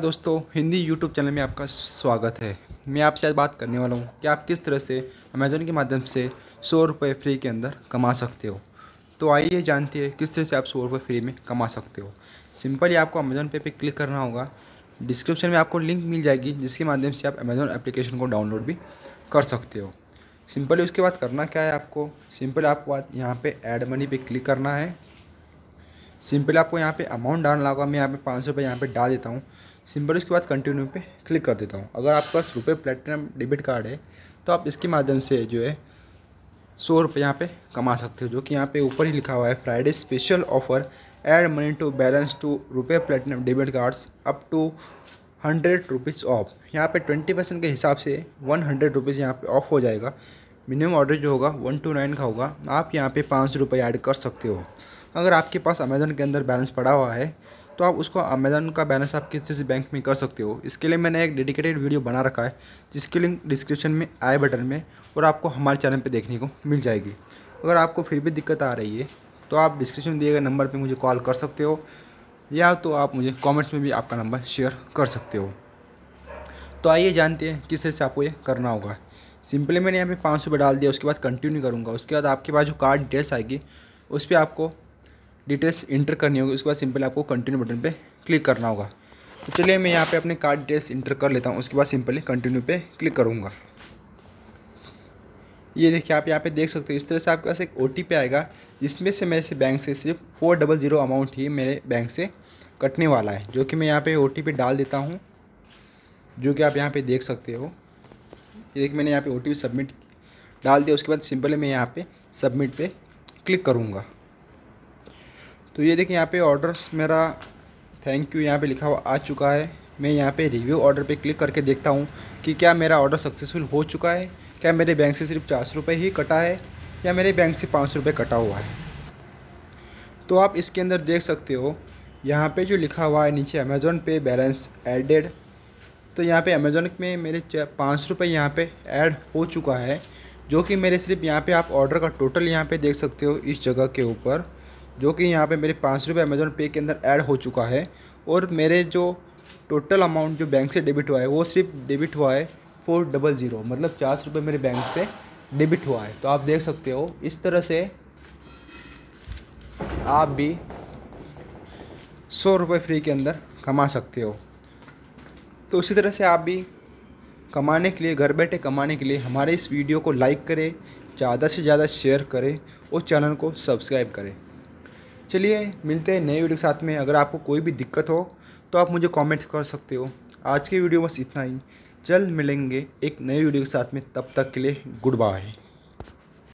दोस्तों Hindi YouTube channel में आपका स्वागत है मैं आपसे आज बात करने वाला हूँ कि आप किस तरह से अमेज़ोन के माध्यम से सौ रुपये फ्री के अंदर कमा सकते हो तो आइए जानते हैं किस तरह से आप सौ रुपये फ्री में कमा सकते हो सिंपली आपको अमेज़ोन पे पे क्लिक करना होगा डिस्क्रिप्शन में आपको लिंक मिल जाएगी जिसके माध्यम से आप अमेज़ोन एप्लीकेशन को डाउनलोड भी कर सकते हो सिंपली उसके बाद करना क्या है आपको सिंपल आपको यहाँ पर एड मनी पर क्लिक करना है सिंपल आपको यहाँ पे अमाउंट डालना होगा मैं यहाँ पे पाँच सौ रुपये यहाँ पर डाल देता हूँ सिंपल उसके बाद कंटिन्यू पे क्लिक कर देता हूँ अगर आपके पास रुपये प्लेटिनम डेबिट कार्ड है तो आप इसके माध्यम से जो है सौ रुपये यहाँ पर कमा सकते हो जो कि यहाँ पे ऊपर ही लिखा हुआ है Friday special offer add money to balance two रुपये platinum debit cards up to hundred rupees off यहाँ पे ट्वेंटी परसेंट के हिसाब से वन हंड्रेड रुपीज़ यहाँ पर ऑफ हो जाएगा मिनिमम ऑर्डर जो होगा वन टू नाइन का होगा आप यहाँ पे पाँच सौ रुपये ऐड कर सकते हो अगर आपके पास अमेज़न के अंदर बैलेंस पड़ा हुआ है तो आप उसको अमेज़न का बैलेंस आप किसी से बैंक में कर सकते हो इसके लिए मैंने एक डेडिकेटेड वीडियो बना रखा है जिसकी लिंक डिस्क्रिप्शन में आई बटन में और आपको हमारे चैनल पर देखने को मिल जाएगी अगर आपको फिर भी दिक्कत आ रही है तो आप डिस्क्रिप्शन में दिए गए नंबर पर मुझे कॉल कर सकते हो या तो आप मुझे कॉमेंट्स में भी आपका नंबर शेयर कर सकते हो तो आइए जानते हैं किस तरह से आपको ये करना होगा सिंपली मैंने यहाँ पे पाँच सौ डाल दिया उसके बाद कंटिन्यू करूँगा उसके बाद आपके पास जो कार्ड डिटेल्स आएगी उस पर आपको डिटेल्स इंटर करनी होगी उसके बाद सिंपल आपको कंटिन्यू बटन पे क्लिक करना होगा तो चलिए मैं यहाँ पे अपने कार्ड डिटेल्स इंटर कर लेता हूँ उसके बाद सिंपली कंटिन्यू पे क्लिक करूँगा ये देखिए आप यहाँ पे देख सकते हो इस तरह से आपके पास एक ओ आएगा जिसमें से मैं से बैंक से सिर्फ फोर डबल ज़ीरो अमाउंट ही मेरे बैंक से कटने वाला है जो कि मैं यहाँ पे ओ डाल देता हूँ जो कि आप यहाँ पर देख सकते हो ये देखिए मैंने यहाँ पर ओ सबमिट डाल दिया उसके बाद सिंपली मैं यहाँ पर सबमिट पर क्लिक करूँगा तो ये देखिए यहाँ पे ऑर्डर्स मेरा थैंक यू यहाँ पे लिखा हुआ आ चुका है मैं यहाँ पे रिव्यू ऑर्डर पे क्लिक करके देखता हूँ कि क्या मेरा ऑर्डर सक्सेसफुल हो चुका है क्या मेरे बैंक से सिर्फ चार सौ ही कटा है या मेरे बैंक से पाँच सौ कटा हुआ है तो आप इसके अंदर देख सकते हो यहाँ पर जो लिखा हुआ है नीचे अमेज़ोन पे बैलेंस एडेड तो यहाँ पे अमेज़ोन में मेरे पाँच सौ रुपये यहाँ पर ऐड हो चुका है जो कि मेरे सिर्फ यहाँ पे आप ऑर्डर का टोटल यहाँ पे देख सकते हो इस जगह के ऊपर जो कि यहाँ पे मेरे पाँच रुपये अमेज़ोन पे के अंदर ऐड हो चुका है और मेरे जो टोटल अमाउंट जो बैंक से डेबिट हुआ है वो सिर्फ डेबिट हुआ है फोर डबल ज़ीरो मतलब चार सौ रुपये मेरे बैंक से डेबिट हुआ है तो आप देख सकते हो इस तरह से आप भी सौ रुपये फ्री के अंदर कमा सकते हो तो उसी तरह से आप भी कमाने के लिए घर बैठे कमाने के लिए हमारे इस वीडियो को लाइक करें ज़्यादा से ज़्यादा शेयर करें और चैनल को सब्सक्राइब करें चलिए मिलते हैं नए वीडियो के साथ में अगर आपको कोई भी दिक्कत हो तो आप मुझे कॉमेंट कर सकते हो आज के वीडियो बस इतना ही जल्द मिलेंगे एक नए वीडियो के साथ में तब तक के लिए गुड बाय